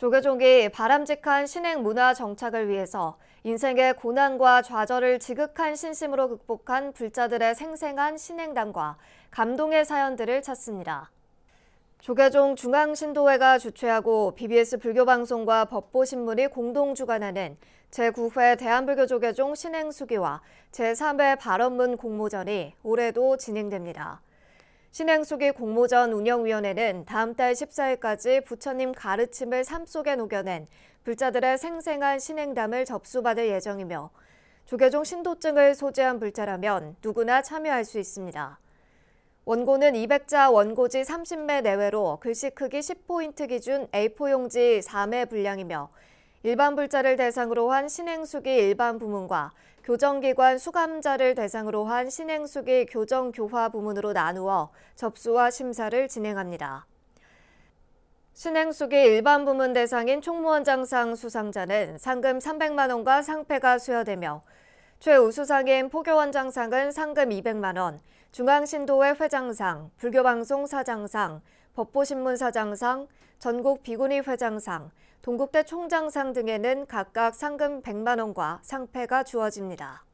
조계종이 바람직한 신행 문화 정착을 위해서 인생의 고난과 좌절을 지극한 신심으로 극복한 불자들의 생생한 신행담과 감동의 사연들을 찾습니다. 조계종 중앙신도회가 주최하고 BBS 불교방송과 법보신문이 공동 주관하는 제9회 대한불교조계종 신행수기와 제3회 발언문 공모전이 올해도 진행됩니다. 신행수기 공모전 운영위원회는 다음 달 14일까지 부처님 가르침을 삶 속에 녹여낸 불자들의 생생한 신행담을 접수받을 예정이며 조계종 신도증을 소지한 불자라면 누구나 참여할 수 있습니다. 원고는 200자 원고지 30매 내외로 글씨 크기 10포인트 기준 A4용지 4매 분량이며 일반 불자를 대상으로 한 신행수기 일반 부문과 교정기관 수감자를 대상으로 한 신행수기 교정교화 부문으로 나누어 접수와 심사를 진행합니다. 신행수기 일반 부문 대상인 총무원장상 수상자는 상금 300만 원과 상패가 수여되며 최우수상인 포교원장상은 상금 200만 원, 중앙신도회 회장상, 불교방송 사장상, 법보신문사장상, 전국 비구니 회장상, 동국대 총장상 등에는 각각 상금 100만 원과 상패가 주어집니다.